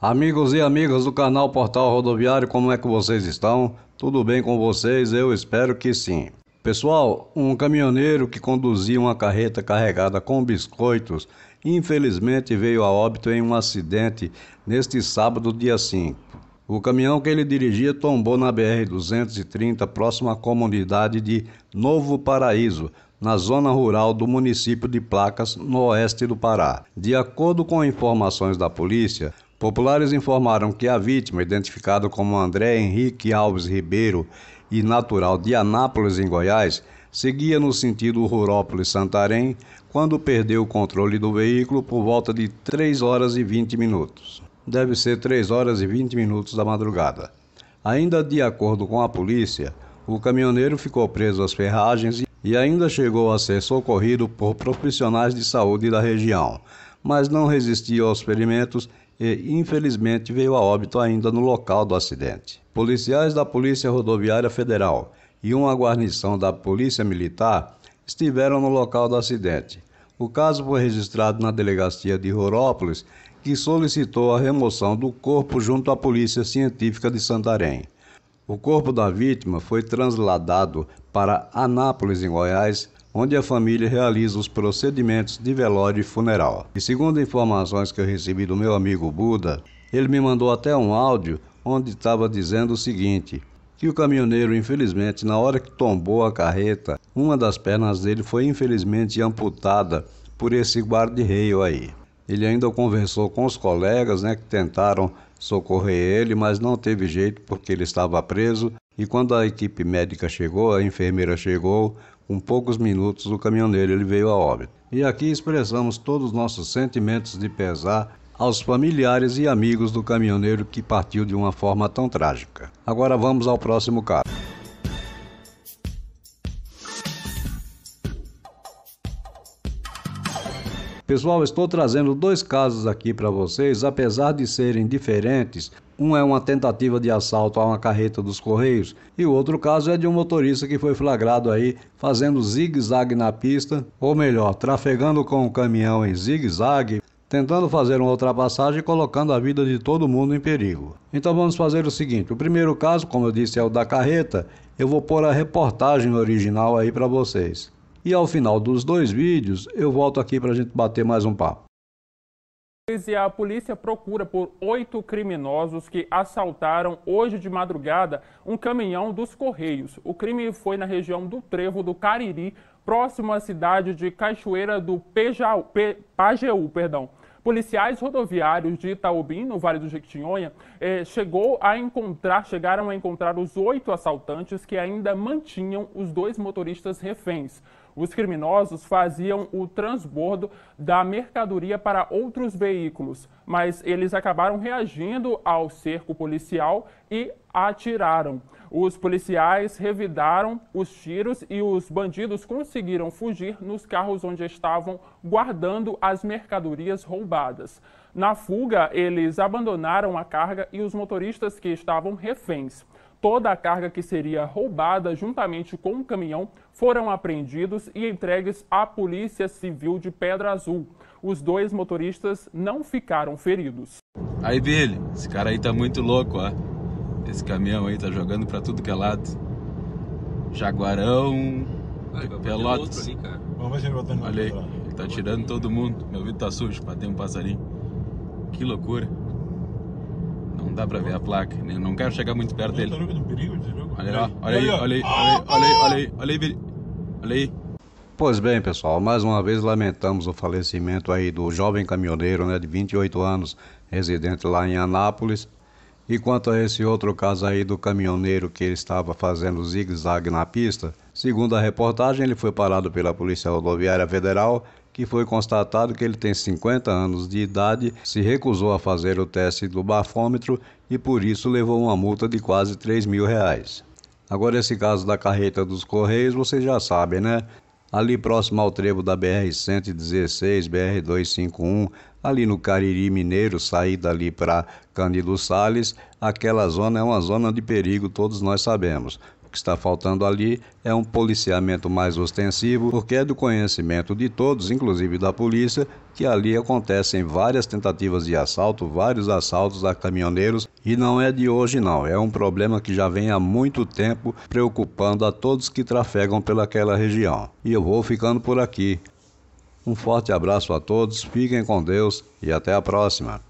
Amigos e amigas do canal Portal Rodoviário, como é que vocês estão? Tudo bem com vocês? Eu espero que sim. Pessoal, um caminhoneiro que conduzia uma carreta carregada com biscoitos, infelizmente veio a óbito em um acidente neste sábado, dia 5. O caminhão que ele dirigia tombou na BR-230, próximo à comunidade de Novo Paraíso, na zona rural do município de Placas, no oeste do Pará. De acordo com informações da polícia, Populares informaram que a vítima, identificada como André Henrique Alves Ribeiro e natural de Anápolis, em Goiás, seguia no sentido Rurópolis-Santarém quando perdeu o controle do veículo por volta de 3 horas e 20 minutos. Deve ser 3 horas e 20 minutos da madrugada. Ainda de acordo com a polícia, o caminhoneiro ficou preso às ferragens e ainda chegou a ser socorrido por profissionais de saúde da região, mas não resistiu aos ferimentos e, infelizmente, veio a óbito ainda no local do acidente. Policiais da Polícia Rodoviária Federal e uma guarnição da Polícia Militar estiveram no local do acidente. O caso foi registrado na delegacia de Rorópolis, que solicitou a remoção do corpo junto à Polícia Científica de Santarém. O corpo da vítima foi transladado para Anápolis, em Goiás, onde a família realiza os procedimentos de velório e funeral. E segundo informações que eu recebi do meu amigo Buda, ele me mandou até um áudio onde estava dizendo o seguinte: que o caminhoneiro, infelizmente, na hora que tombou a carreta, uma das pernas dele foi infelizmente amputada por esse guarda-reio aí. Ele ainda conversou com os colegas, né, que tentaram socorrer ele, mas não teve jeito porque ele estava preso. E quando a equipe médica chegou, a enfermeira chegou, com poucos minutos o caminhoneiro ele veio a óbito. E aqui expressamos todos os nossos sentimentos de pesar aos familiares e amigos do caminhoneiro que partiu de uma forma tão trágica. Agora vamos ao próximo caso. Pessoal, estou trazendo dois casos aqui para vocês, apesar de serem diferentes. Um é uma tentativa de assalto a uma carreta dos Correios e o outro caso é de um motorista que foi flagrado aí fazendo zigue-zague na pista, ou melhor, trafegando com o caminhão em zigue-zague, tentando fazer uma ultrapassagem e colocando a vida de todo mundo em perigo. Então vamos fazer o seguinte: o primeiro caso, como eu disse, é o da carreta. Eu vou pôr a reportagem original aí para vocês. E ao final dos dois vídeos, eu volto aqui para a gente bater mais um papo. E é, a polícia procura por oito criminosos que assaltaram hoje de madrugada um caminhão dos Correios. O crime foi na região do Trevo do Cariri, próximo à cidade de Cachoeira do Pejau, Pe, Pajeú. Perdão. Policiais rodoviários de Itaubim, no Vale do Jequitinhonha, eh, chegou a encontrar, chegaram a encontrar os oito assaltantes que ainda mantinham os dois motoristas reféns os criminosos faziam o transbordo da mercadoria para outros veículos, mas eles acabaram reagindo ao cerco policial e atiraram. Os policiais revidaram os tiros e os bandidos conseguiram fugir nos carros onde estavam guardando as mercadorias roubadas. Na fuga, eles abandonaram a carga e os motoristas que estavam reféns. Toda a carga que seria roubada juntamente com o caminhão foram apreendidos e entregues à Polícia Civil de Pedra Azul. Os dois motoristas não ficaram feridos. Aí Billy, esse cara aí tá muito louco, ó. Esse caminhão aí tá jogando para tudo que é lado. Jaguarão, ah, Pelotas. Olha aí, ele tá tirando todo mundo. Meu vidro tá sujo, bateu um passarinho. Que loucura. Não dá para ver a placa. Né? Não quero chegar muito perto dele. Tá olha lá, olha aí, olha aí, olha aí, olha aí, olha aí, olha aí. Pois bem, pessoal, mais uma vez lamentamos o falecimento aí do jovem caminhoneiro, né, de 28 anos, residente lá em Anápolis. E quanto a esse outro caso aí do caminhoneiro que estava fazendo zigue-zague na pista, segundo a reportagem, ele foi parado pela Polícia Rodoviária Federal que foi constatado que ele tem 50 anos de idade, se recusou a fazer o teste do bafômetro e por isso levou uma multa de quase 3 mil reais. Agora, esse caso da carreta dos Correios, vocês já sabem, né? Ali próximo ao trevo da BR-116, BR-251, ali no Cariri Mineiro, saída ali para Cândido Sales, aquela zona é uma zona de perigo, todos nós sabemos. O que está faltando ali é um policiamento mais ostensivo, porque é do conhecimento de todos, inclusive da polícia, que ali acontecem várias tentativas de assalto, vários assaltos a caminhoneiros, e não é de hoje não, é um problema que já vem há muito tempo preocupando a todos que trafegam pelaquela região. E eu vou ficando por aqui. Um forte abraço a todos, fiquem com Deus e até a próxima.